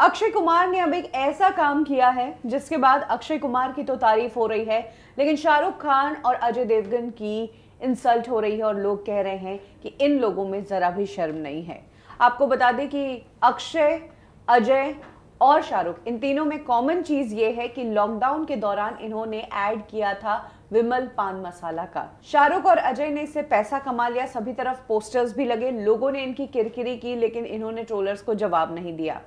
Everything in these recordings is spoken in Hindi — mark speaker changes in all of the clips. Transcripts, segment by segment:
Speaker 1: अक्षय कुमार ने अब एक ऐसा काम किया है जिसके बाद अक्षय कुमार की तो तारीफ हो रही है लेकिन शाहरुख खान और अजय देवगन की इंसल्ट हो रही है और लोग कह रहे हैं कि इन लोगों में ज़रा भी शर्म नहीं है आपको बता दें कि अक्षय अजय और शाहरुख इन तीनों में कॉमन चीज़ ये है कि लॉकडाउन के दौरान इन्होंने ऐड किया था विमल पान मसाला का शाहरुख और अजय ने इससे पैसा कमा लिया सभी तरफ पोस्टर्स भी लगे लोगों ने इनकी किरकिरी की लेकिन इन्होंने ट्रोलर्स को जवाब नहीं दिया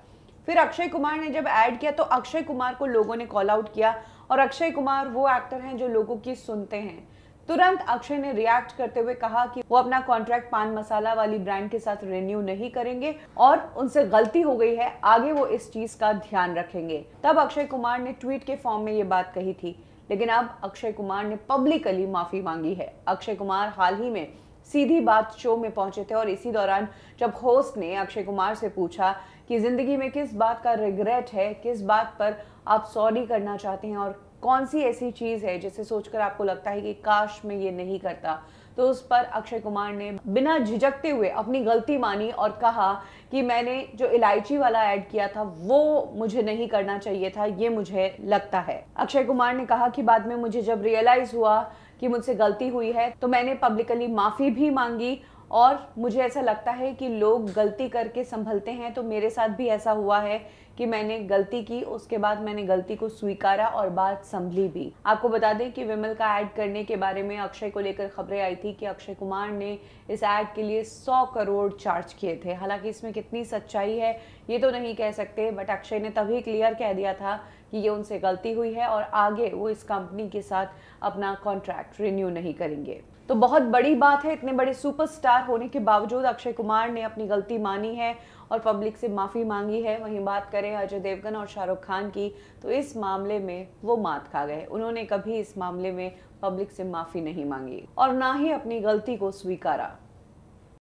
Speaker 1: फिर अक्षय कुमार ने जब ऐड किया तो अक्षय कुमार को लोगों ने कॉल आउट किया और अक्षय कुमार वो एक्टर हैं जो लोगों की सुनते हैं तुरंत अक्षय ने रिएक्ट करते हुए कहा कि वो अपना कॉन्ट्रैक्ट पान मसाला वाली ब्रांड के साथ रिन्यू नहीं करेंगे और उनसे गलती हो गई है आगे वो इस चीज का ध्यान रखेंगे तब अक्षय कुमार ने ट्वीट के फॉर्म में ये बात कही थी लेकिन अब अक्षय कुमार ने पब्लिकली माफी मांगी है अक्षय कुमार हाल ही में सीधी बात शो में पहुंचे थे और इसी दौरान जब होस्ट ने अक्षय कुमार से पूछा कि ज़िंदगी में किस बात का रिग्रेट है किस बात पर आप सॉरी करना चाहते हैं और कौन सी ऐसी चीज़ है जिसे सोचकर आपको लगता है कि काश मैं ये नहीं करता तो उस पर अक्षय कुमार ने बिना झिझकते हुए अपनी गलती मानी और कहा कि मैंने जो इलायची वाला ऐड किया था वो मुझे नहीं करना चाहिए था ये मुझे लगता है अक्षय कुमार ने कहा कि बाद में मुझे जब रियलाइज़ हुआ कि मुझसे गलती हुई है तो मैंने पब्लिकली माफ़ी भी मांगी और मुझे ऐसा लगता है कि लोग गलती करके संभलते हैं तो मेरे साथ भी ऐसा हुआ है कि मैंने गलती की उसके बाद मैंने गलती को स्वीकारा और बात संभली भी आपको बता दें कि विमल का ऐड करने के बारे में अक्षय को लेकर खबरें आई थी कि अक्षय कुमार ने इस ऐड के लिए 100 करोड़ चार्ज किए थे हालांकि इसमें कितनी सच्चाई है ये तो नहीं कह सकते बट अक्षय ने तभी क्लियर कह दिया था कि ये उनसे गलती हुई है और आगे वो इस कंपनी के साथ अपना कॉन्ट्रैक्ट रिन्यू नहीं करेंगे तो बहुत बड़ी बात है इतने बड़े सुपरस्टार होने के बावजूद अक्षय कुमार ने अपनी गलती मानी है और पब्लिक से माफ़ी मांगी है वहीं बात करें अजय देवगन और शाहरुख खान की तो इस मामले में वो मात खा गए उन्होंने कभी इस मामले में पब्लिक से माफ़ी नहीं मांगी और ना ही अपनी गलती को स्वीकारा